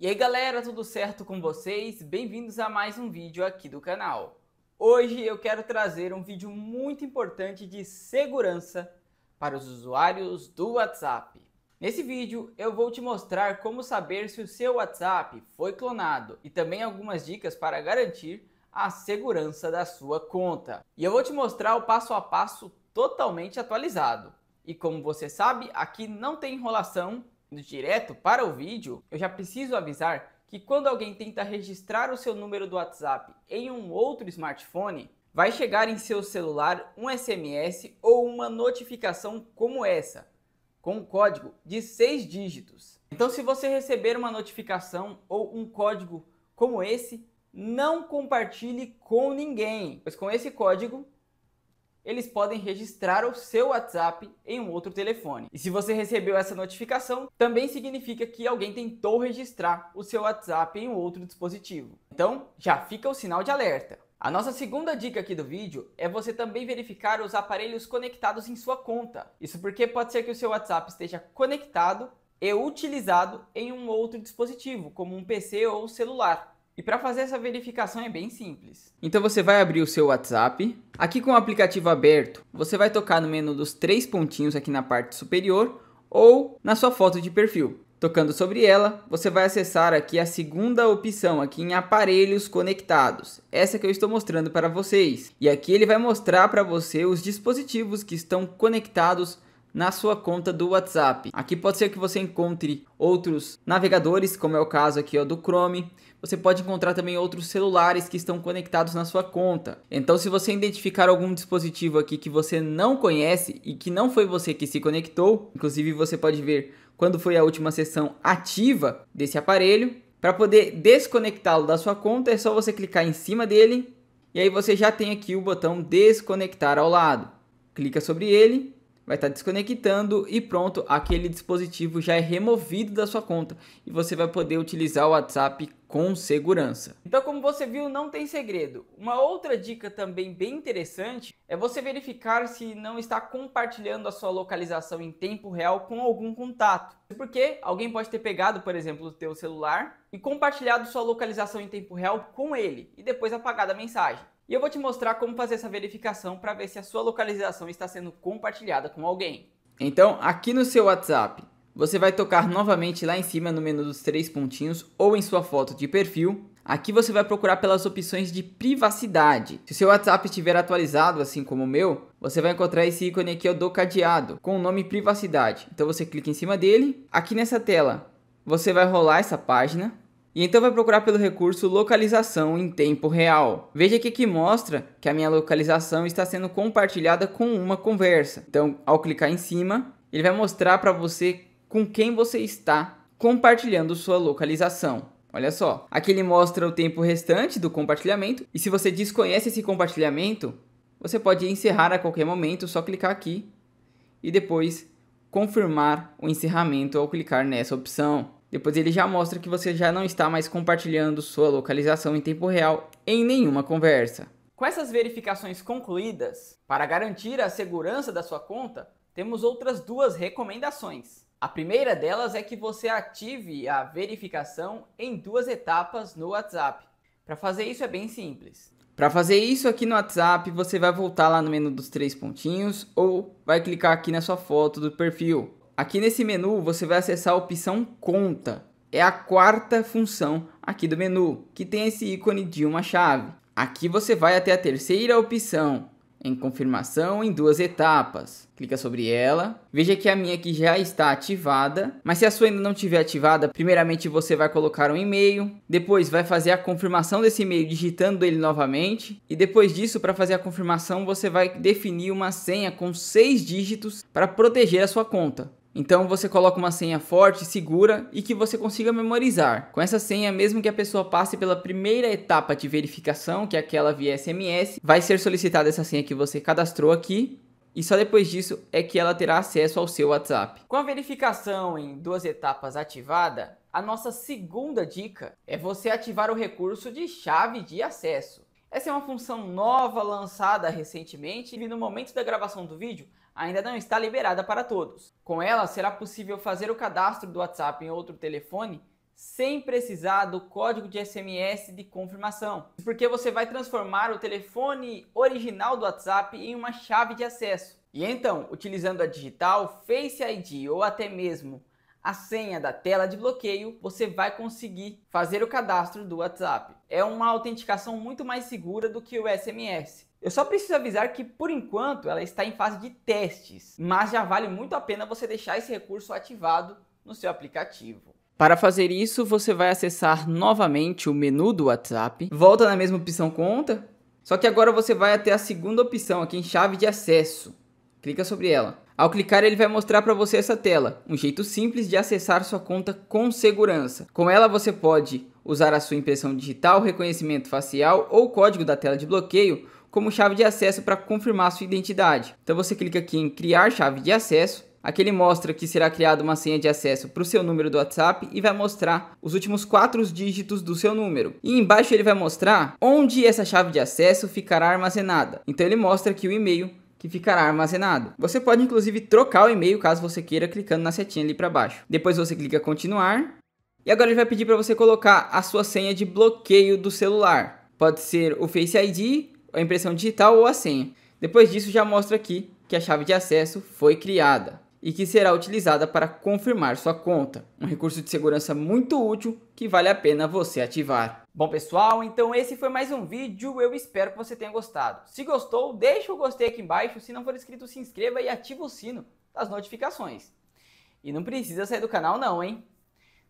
E aí galera, tudo certo com vocês? Bem-vindos a mais um vídeo aqui do canal. Hoje eu quero trazer um vídeo muito importante de segurança para os usuários do WhatsApp. Nesse vídeo eu vou te mostrar como saber se o seu WhatsApp foi clonado e também algumas dicas para garantir a segurança da sua conta. E eu vou te mostrar o passo a passo totalmente atualizado. E como você sabe, aqui não tem enrolação direto para o vídeo, eu já preciso avisar que quando alguém tenta registrar o seu número do WhatsApp em um outro smartphone, vai chegar em seu celular um SMS ou uma notificação como essa, com um código de seis dígitos. Então, se você receber uma notificação ou um código como esse, não compartilhe com ninguém, pois com esse código eles podem registrar o seu WhatsApp em um outro telefone. E se você recebeu essa notificação, também significa que alguém tentou registrar o seu WhatsApp em um outro dispositivo. Então, já fica o sinal de alerta. A nossa segunda dica aqui do vídeo é você também verificar os aparelhos conectados em sua conta. Isso porque pode ser que o seu WhatsApp esteja conectado e utilizado em um outro dispositivo, como um PC ou celular. E para fazer essa verificação é bem simples. Então você vai abrir o seu WhatsApp. Aqui com o aplicativo aberto, você vai tocar no menu dos três pontinhos aqui na parte superior ou na sua foto de perfil. Tocando sobre ela, você vai acessar aqui a segunda opção aqui em aparelhos conectados. Essa que eu estou mostrando para vocês. E aqui ele vai mostrar para você os dispositivos que estão conectados na sua conta do WhatsApp. Aqui pode ser que você encontre outros navegadores, como é o caso aqui ó, do Chrome. Você pode encontrar também outros celulares que estão conectados na sua conta. Então, se você identificar algum dispositivo aqui que você não conhece e que não foi você que se conectou, inclusive você pode ver quando foi a última sessão ativa desse aparelho. Para poder desconectá-lo da sua conta, é só você clicar em cima dele e aí você já tem aqui o botão desconectar ao lado. Clica sobre ele vai estar tá desconectando e pronto, aquele dispositivo já é removido da sua conta e você vai poder utilizar o WhatsApp com segurança. Então, como você viu, não tem segredo. Uma outra dica também bem interessante é você verificar se não está compartilhando a sua localização em tempo real com algum contato. Porque alguém pode ter pegado, por exemplo, o teu celular e compartilhado sua localização em tempo real com ele e depois apagado a mensagem. E eu vou te mostrar como fazer essa verificação para ver se a sua localização está sendo compartilhada com alguém. Então, aqui no seu WhatsApp, você vai tocar novamente lá em cima no menu dos três pontinhos ou em sua foto de perfil. Aqui você vai procurar pelas opções de privacidade. Se o seu WhatsApp estiver atualizado, assim como o meu, você vai encontrar esse ícone aqui ó, do cadeado com o nome privacidade. Então você clica em cima dele. Aqui nessa tela, você vai rolar essa página e então vai procurar pelo recurso localização em tempo real. Veja aqui que mostra que a minha localização está sendo compartilhada com uma conversa. Então, ao clicar em cima, ele vai mostrar para você com quem você está compartilhando sua localização. Olha só, aqui ele mostra o tempo restante do compartilhamento e se você desconhece esse compartilhamento, você pode encerrar a qualquer momento, só clicar aqui e depois confirmar o encerramento ao clicar nessa opção. Depois ele já mostra que você já não está mais compartilhando sua localização em tempo real em nenhuma conversa. Com essas verificações concluídas, para garantir a segurança da sua conta, temos outras duas recomendações. A primeira delas é que você ative a verificação em duas etapas no WhatsApp. Para fazer isso é bem simples. Para fazer isso aqui no WhatsApp, você vai voltar lá no menu dos três pontinhos ou vai clicar aqui na sua foto do perfil. Aqui nesse menu você vai acessar a opção conta. É a quarta função aqui do menu, que tem esse ícone de uma chave. Aqui você vai até a terceira opção, em confirmação em duas etapas. Clica sobre ela. Veja que a minha aqui já está ativada, mas se a sua ainda não estiver ativada, primeiramente você vai colocar um e-mail, depois vai fazer a confirmação desse e-mail digitando ele novamente, e depois disso, para fazer a confirmação, você vai definir uma senha com seis dígitos para proteger a sua conta. Então você coloca uma senha forte, segura e que você consiga memorizar. Com essa senha, mesmo que a pessoa passe pela primeira etapa de verificação, que é aquela via SMS, vai ser solicitada essa senha que você cadastrou aqui e só depois disso é que ela terá acesso ao seu WhatsApp. Com a verificação em duas etapas ativada, a nossa segunda dica é você ativar o recurso de chave de acesso. Essa é uma função nova lançada recentemente e no momento da gravação do vídeo ainda não está liberada para todos. Com ela, será possível fazer o cadastro do WhatsApp em outro telefone sem precisar do código de SMS de confirmação, porque você vai transformar o telefone original do WhatsApp em uma chave de acesso. E então, utilizando a digital, Face ID ou até mesmo a senha da tela de bloqueio, você vai conseguir fazer o cadastro do WhatsApp. É uma autenticação muito mais segura do que o SMS eu só preciso avisar que, por enquanto, ela está em fase de testes, mas já vale muito a pena você deixar esse recurso ativado no seu aplicativo. Para fazer isso, você vai acessar novamente o menu do WhatsApp, volta na mesma opção conta, só que agora você vai até a segunda opção aqui em chave de acesso. Clica sobre ela. Ao clicar, ele vai mostrar para você essa tela, um jeito simples de acessar sua conta com segurança. Com ela, você pode usar a sua impressão digital, reconhecimento facial ou código da tela de bloqueio como chave de acesso para confirmar sua identidade. Então você clica aqui em criar chave de acesso Aqui ele mostra que será criada uma senha de acesso para o seu número do WhatsApp e vai mostrar os últimos quatro dígitos do seu número. E embaixo ele vai mostrar onde essa chave de acesso ficará armazenada. Então ele mostra que o e-mail que ficará armazenado. Você pode inclusive trocar o e-mail caso você queira clicando na setinha ali para baixo. Depois você clica continuar e agora ele vai pedir para você colocar a sua senha de bloqueio do celular. Pode ser o Face ID, a impressão digital ou a senha. Depois disso já mostra aqui que a chave de acesso foi criada e que será utilizada para confirmar sua conta. Um recurso de segurança muito útil que vale a pena você ativar. Bom pessoal, então esse foi mais um vídeo, eu espero que você tenha gostado. Se gostou, deixa o gostei aqui embaixo, se não for inscrito se inscreva e ativa o sino das notificações. E não precisa sair do canal não, hein?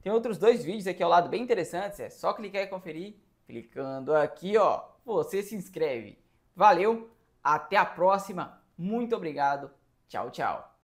Tem outros dois vídeos aqui ao lado bem interessantes, é só clicar e conferir. Clicando aqui ó, você se inscreve. Valeu, até a próxima, muito obrigado, tchau tchau.